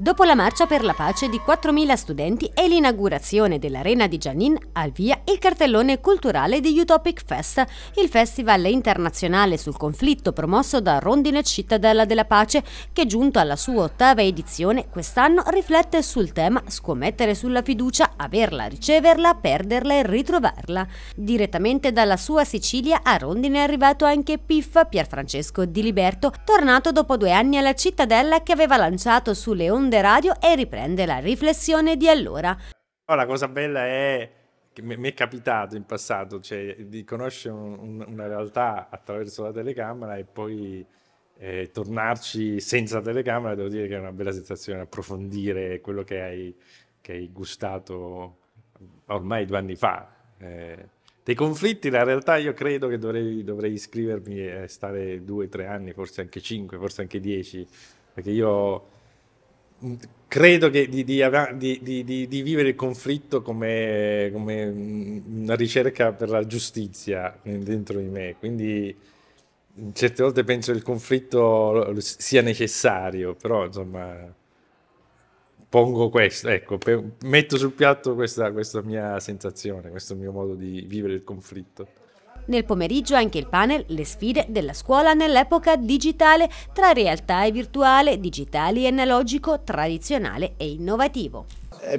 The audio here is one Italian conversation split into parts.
Dopo la marcia per la pace di 4.000 studenti e l'inaugurazione dell'Arena di Giannin, al via il cartellone culturale di Utopic Fest, il festival internazionale sul conflitto promosso da Rondine Cittadella della Pace, che giunto alla sua ottava edizione quest'anno riflette sul tema scommettere sulla fiducia, averla, riceverla, perderla e ritrovarla. Direttamente dalla sua Sicilia a Rondine è arrivato anche Piff Pierfrancesco Di Liberto, tornato dopo due anni alla cittadella che aveva lanciato sulle onde onde radio e riprende la riflessione di allora. Oh, la cosa bella è che mi è capitato in passato, cioè, di conoscere un, un, una realtà attraverso la telecamera e poi eh, tornarci senza telecamera, devo dire che è una bella sensazione approfondire quello che hai, che hai gustato ormai due anni fa. Eh, dei conflitti, la realtà io credo che dovrei, dovrei iscrivermi e stare due, tre anni, forse anche cinque, forse anche dieci, perché io Mm, credo che di, di, di, di, vivere il conflitto come, come, mm, una ricerca per la giustizia dentro di me. Quindi mm, certe volte penso che il conflitto sia necessario, però insomma pongo questo, ecco, metto sul piatto questa, questa mia sensazione, questo mio modo di vivere il conflitto. Nel pomeriggio anche il panel Le sfide della scuola nell'epoca digitale tra realtà e virtuale, digitali e analogico, tradizionale e innovativo.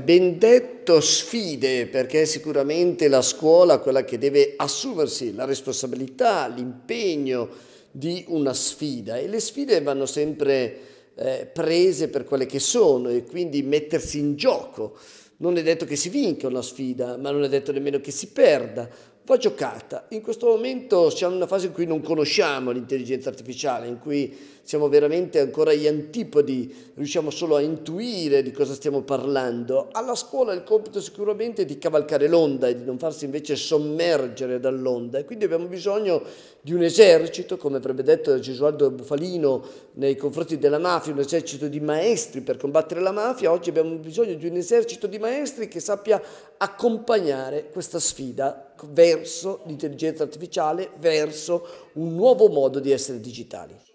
Ben detto sfide, perché è sicuramente la scuola quella che deve assumersi la responsabilità, l'impegno di una sfida e le sfide vanno sempre eh, prese per quelle che sono e quindi mettersi in gioco non è detto che si vinca una sfida, ma non è detto nemmeno che si perda, va giocata. In questo momento siamo in una fase in cui non conosciamo l'intelligenza artificiale, in cui siamo veramente ancora agli antipodi, riusciamo solo a intuire di cosa stiamo parlando. Alla scuola il compito sicuramente è di cavalcare l'onda e di non farsi invece sommergere dall'onda e quindi abbiamo bisogno di un esercito, come avrebbe detto Gesualdo Bufalino nei confronti della mafia, un esercito di maestri per combattere la mafia, oggi abbiamo bisogno di un esercito di maestri maestri che sappia accompagnare questa sfida verso l'intelligenza artificiale, verso un nuovo modo di essere digitali.